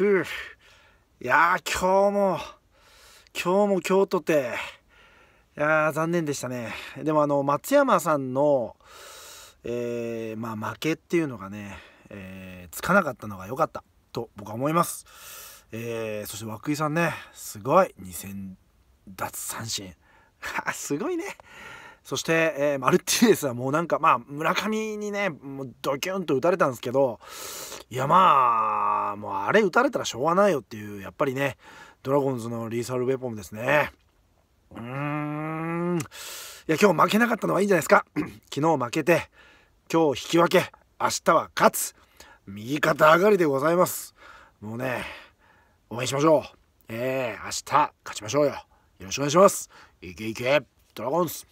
ふういやー今日も今日も今日とていやー残念でしたねでもあの松山さんのえー、まあ負けっていうのがね、えー、つかなかったのが良かったと僕は思いますえー、そして涌井さんねすごい2000奪三振 すごいねそして、えー、マルティネスはもうなんかまあ村上にねもうドキュンと打たれたんですけどいやまああもうあれ打たれたらしょうがないよっていうやっぱりねドラゴンズのリーサルウェポンですねうーんいや今日負けなかったのはいいんじゃないですか 昨日負けて今日引き分け明日は勝つ右肩上がりでございますもうね応援しましょうえー、明日勝ちましょうよよろしくお願いしますいけいけドラゴンズ